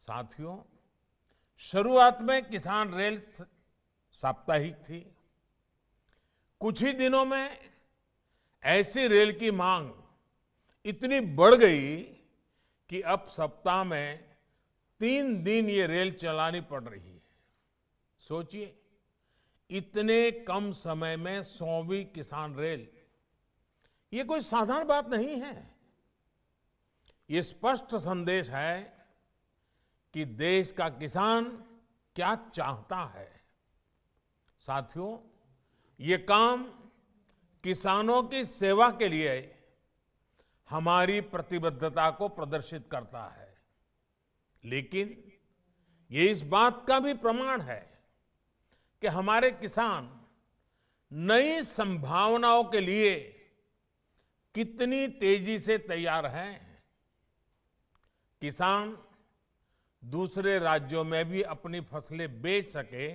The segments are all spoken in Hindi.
साथियों शुरुआत में किसान रेल साप्ताहिक थी कुछ ही दिनों में ऐसी रेल की मांग इतनी बढ़ गई कि अब सप्ताह में तीन दिन ये रेल चलानी पड़ रही है सोचिए इतने कम समय में सौवीं किसान रेल ये कोई साधारण बात नहीं है ये स्पष्ट संदेश है कि देश का किसान क्या चाहता है साथियों ये काम किसानों की सेवा के लिए हमारी प्रतिबद्धता को प्रदर्शित करता है लेकिन ये इस बात का भी प्रमाण है कि हमारे किसान नई संभावनाओं के लिए कितनी तेजी से तैयार हैं किसान दूसरे राज्यों में भी अपनी फसलें बेच सके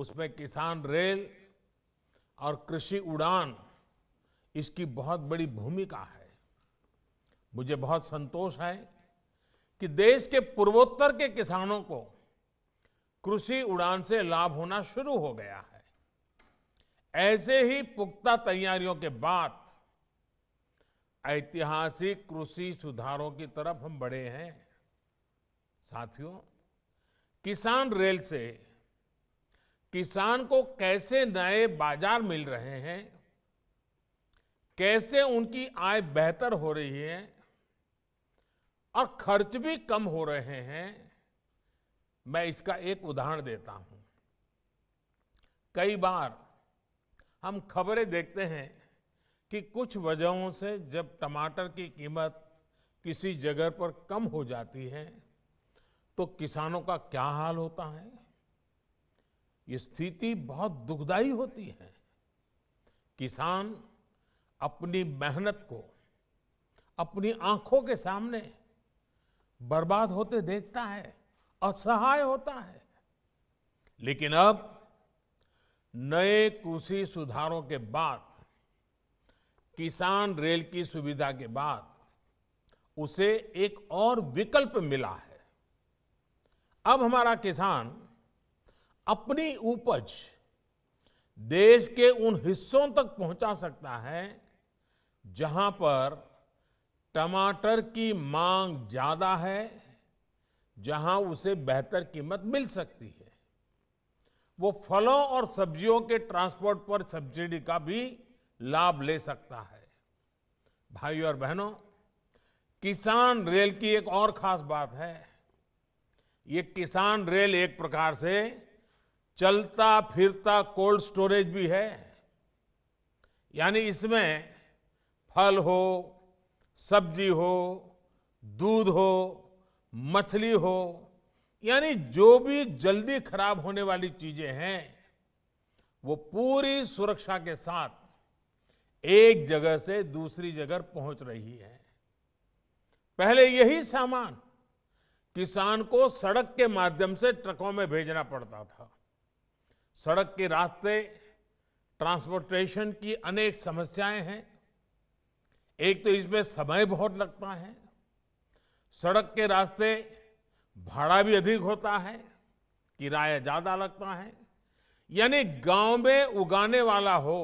उसमें किसान रेल और कृषि उड़ान इसकी बहुत बड़ी भूमिका है मुझे बहुत संतोष है कि देश के पूर्वोत्तर के किसानों को कृषि उड़ान से लाभ होना शुरू हो गया है ऐसे ही पुख्ता तैयारियों के बाद ऐतिहासिक कृषि सुधारों की तरफ हम बढ़े हैं साथियों किसान रेल से किसान को कैसे नए बाजार मिल रहे हैं कैसे उनकी आय बेहतर हो रही है और खर्च भी कम हो रहे हैं मैं इसका एक उदाहरण देता हूं कई बार हम खबरें देखते हैं कि कुछ वजहों से जब टमाटर की कीमत किसी जगह पर कम हो जाती है तो किसानों का क्या हाल होता है ये स्थिति बहुत दुखदाई होती है किसान अपनी मेहनत को अपनी आंखों के सामने बर्बाद होते देखता है असहाय होता है लेकिन अब नए कृषि सुधारों के बाद किसान रेल की सुविधा के बाद उसे एक और विकल्प मिला है अब हमारा किसान अपनी उपज देश के उन हिस्सों तक पहुंचा सकता है जहां पर टमाटर की मांग ज्यादा है जहां उसे बेहतर कीमत मिल सकती है वो फलों और सब्जियों के ट्रांसपोर्ट पर सब्सिडी का भी लाभ ले सकता है भाइयों और बहनों किसान रेल की एक और खास बात है ये किसान रेल एक प्रकार से चलता फिरता कोल्ड स्टोरेज भी है यानी इसमें फल हो सब्जी हो दूध हो मछली हो यानी जो भी जल्दी खराब होने वाली चीजें हैं वो पूरी सुरक्षा के साथ एक जगह से दूसरी जगह पहुंच रही है पहले यही सामान किसान को सड़क के माध्यम से ट्रकों में भेजना पड़ता था सड़क के रास्ते ट्रांसपोर्टेशन की अनेक समस्याएं हैं एक तो इसमें समय बहुत लगता है सड़क के रास्ते भाड़ा भी अधिक होता है किराया ज्यादा लगता है यानी गांव में उगाने वाला हो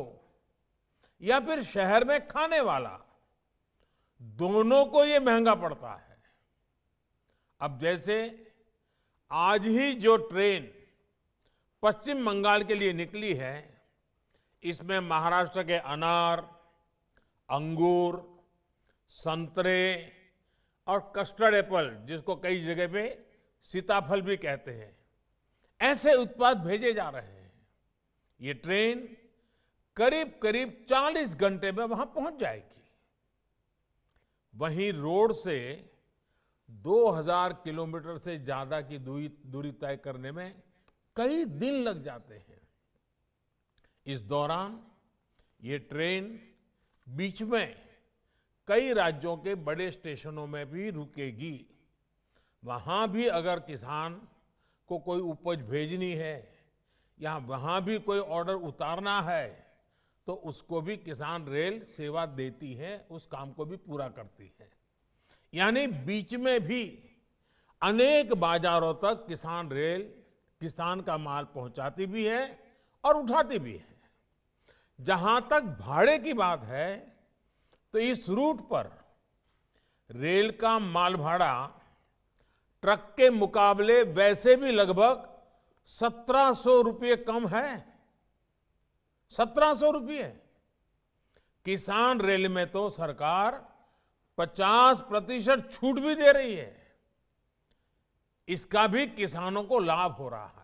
या फिर शहर में खाने वाला दोनों को ये महंगा पड़ता है अब जैसे आज ही जो ट्रेन पश्चिम बंगाल के लिए निकली है इसमें महाराष्ट्र के अनार अंगूर संतरे और कस्टर्ड एप्पल जिसको कई जगह पे सीताफल भी कहते हैं ऐसे उत्पाद भेजे जा रहे हैं ये ट्रेन करीब करीब 40 घंटे में वहां पहुंच जाएगी वहीं रोड से 2000 किलोमीटर से ज्यादा की दूरी दूरी तय करने में कई दिन लग जाते हैं इस दौरान ये ट्रेन बीच में कई राज्यों के बड़े स्टेशनों में भी रुकेगी वहां भी अगर किसान को कोई उपज भेजनी है या वहां भी कोई ऑर्डर उतारना है तो उसको भी किसान रेल सेवा देती है उस काम को भी पूरा करती है यानी बीच में भी अनेक बाजारों तक किसान रेल किसान का माल पहुंचाती भी है और उठाती भी है जहां तक भाड़े की बात है तो इस रूट पर रेल का माल भाड़ा ट्रक के मुकाबले वैसे भी लगभग सत्रह सौ रुपये कम है सत्रह सौ रुपये किसान रेल में तो सरकार 50 प्रतिशत छूट भी दे रही है इसका भी किसानों को लाभ हो रहा है